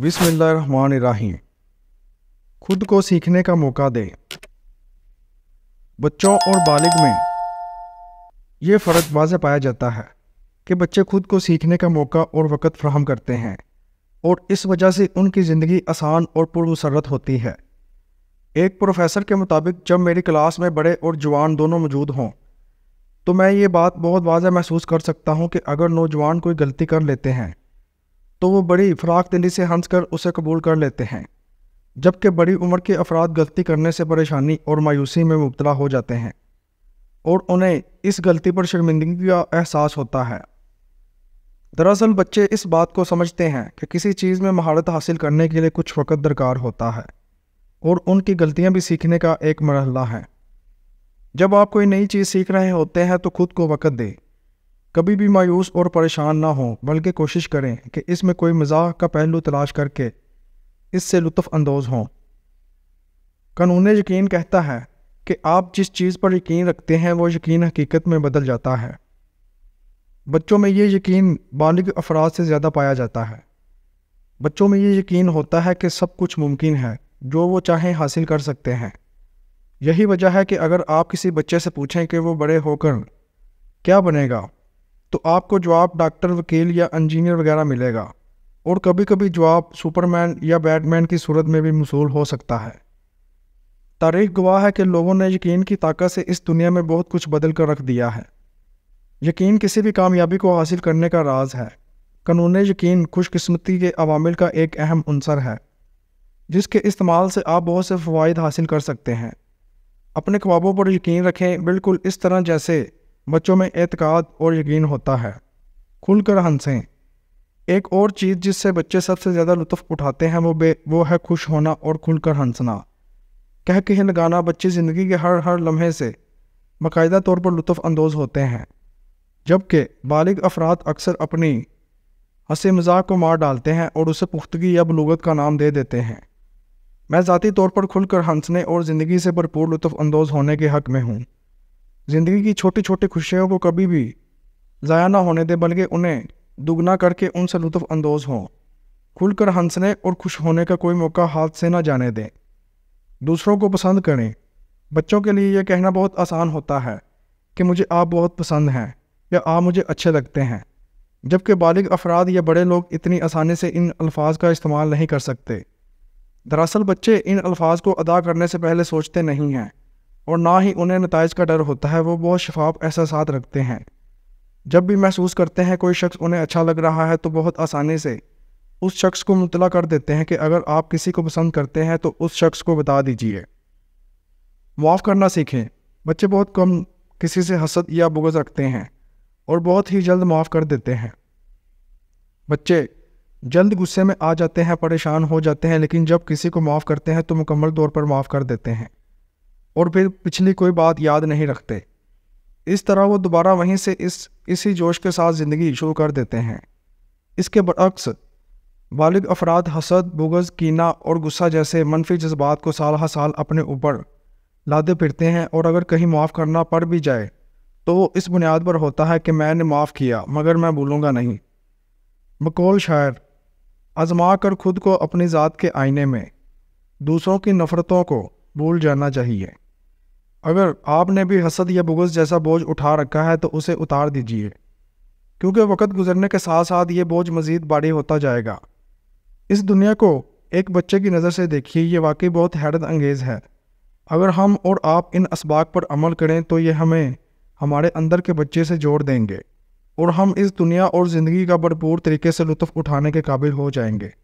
बिसमीम खुद को सीखने का मौका दें बच्चों और बालिग में ये फ़र्क वाजह पाया जाता है कि बच्चे खुद को सीखने का मौका और वक़्त फ्राहम करते हैं और इस वजह से उनकी ज़िंदगी आसान और पुरमसरत होती है एक प्रोफेसर के मुताबिक जब मेरी क्लास में बड़े और जवान दोनों मौजूद हों तो मैं ये बात बहुत वाजह महसूस कर सकता हूँ कि अगर नौजवान कोई गलती कर लेते हैं तो वो बड़ी इफराक दिली से हंस कर उसे कबूल कर लेते हैं जबकि बड़ी उम्र के अफराद गलती करने से परेशानी और मायूसी में मुबतला हो जाते हैं और उन्हें इस गलती पर शर्मिंदगी का एहसास होता है दरअसल बच्चे इस बात को समझते हैं कि किसी चीज़ में महारत हासिल करने के लिए कुछ वक़्त दरकार होता है और उनकी गलतियां भी सीखने का एक मरहला है जब आप कोई नई चीज़ सीख रहे होते हैं तो खुद को वक़्त दें कभी भी मायूस और परेशान ना हों बल्कि कोशिश करें कि इसमें कोई मजाक का पहलू तलाश करके इससे लुत्फ़ानंदोज़ हों कानून यकीन कहता है कि आप जिस चीज़ पर यकीन रखते हैं वो यकीन हकीकत में बदल जाता है बच्चों में ये यकीन बालिग अफराद से ज़्यादा पाया जाता है बच्चों में ये यकीन होता है कि सब कुछ मुमकिन है जो वो चाहें हासिल कर सकते हैं यही वजह है कि अगर आप किसी बच्चे से पूछें कि वो बड़े होकर क्या बनेगा तो आपको जवाब डॉक्टर वकील या इंजीनियर वगैरह मिलेगा और कभी कभी जवाब सुपरमैन या बैटमैन की सूरत में भी मसूल हो सकता है तारीख गवाह है कि लोगों ने यकीन की ताकत से इस दुनिया में बहुत कुछ बदल कर रख दिया है यकीन किसी भी कामयाबी को हासिल करने का राज है कानून यकीन खुशकस्मती के अवामिल का एक अहम अंसर है जिसके इस्तेमाल से आप बहुत से फ़वाद हासिल कर सकते हैं अपने ख्वाबों पर यकीन रखें बिल्कुल इस तरह जैसे बच्चों में एतकाद और यकीन होता है खुलकर हंसें एक और चीज़ जिससे बच्चे सबसे ज़्यादा लुत्फ़ उठाते हैं वो बे वो है खुश होना और खुलकर हंसना कह कह लगाना बच्चे ज़िंदगी के हर हर लम्हे से बाकायदा तौर पर लुत्फ़ अंदोज़ होते हैं जबकि बालिग अफराद अक्सर अपनी हंसी मजाक को मार डालते हैं और उसे पुख्तगी या बलूगत का नाम दे देते हैं मैं ज़ाती तौर पर खुलकर हंसने और ज़िंदगी से भरपूर लुत्फ़ अंदोज़ होने के हक़ में हूँ ज़िंदगी की छोटी छोटी खुशियों को कभी भी ज़ाया ना होने दें बल्कि उन्हें दुगना करके उनसे लुत्फ़ानंदोज़ हों खुलकर हंसने और खुश होने का कोई मौका हाथ से ना जाने दें दूसरों को पसंद करें बच्चों के लिए यह कहना बहुत आसान होता है कि मुझे आप बहुत पसंद हैं या आप मुझे अच्छे लगते हैं जबकि बालिग अफराद या बड़े लोग इतनी आसानी से इन अल्फाज का इस्तेमाल नहीं कर सकते दरअसल बच्चे इन अल्फाज को अदा करने से पहले सोचते नहीं हैं और ना ही उन्हें नतज का डर होता है वो बहुत शफाफ एहसास रखते हैं जब भी महसूस करते हैं कोई शख्स उन्हें अच्छा लग रहा है तो बहुत आसानी से उस शख्स को मुतला कर देते हैं कि अगर आप किसी को पसंद करते हैं तो उस शख्स को बता दीजिए माफ़ करना सीखें बच्चे बहुत कम किसी से हसद या बुगज रखते हैं और बहुत ही जल्द माफ़ कर देते हैं बच्चे जल्द गुस्से में आ जाते हैं परेशान हो जाते हैं लेकिन जब किसी को माफ़ करते हैं तो मुकम्मल तौर पर माफ़ कर देते हैं और फिर पिछली कोई बात याद नहीं रखते इस तरह वो दोबारा वहीं से इस इसी जोश के साथ ज़िंदगी शुरू कर देते हैं इसके बरक्स बालिग अफराद हसद बुगज़ कीना और गुस्सा जैसे मनफी जज्बात को साल हर साल अपने ऊपर लादे फिरते हैं और अगर कहीं माफ़ करना पड़ भी जाए तो वो इस बुनियाद पर होता है कि मैंने माफ़ किया मगर मैं भूलूँगा नहीं बकौल शायर आजमा कर खुद को अपनी ज़ात के आईने में दूसरों की नफ़रतों को भूल जाना चाहिए अगर आपने भी हसद या बुगज जैसा बोझ उठा रखा है तो उसे उतार दीजिए क्योंकि वक्त गुजरने के साथ साथ ये बोझ मज़ीद बाड़ी होता जाएगा इस दुनिया को एक बच्चे की नज़र से देखिए ये वाकई बहुत हैरत अंगेज़ है अगर हम और आप इन इसबाक पर अमल करें तो ये हमें हमारे अंदर के बच्चे से जोड़ देंगे और हम इस दुनिया और ज़िंदगी का भरपूर तरीके से लुत्फ़ उठाने के काबिल हो जाएंगे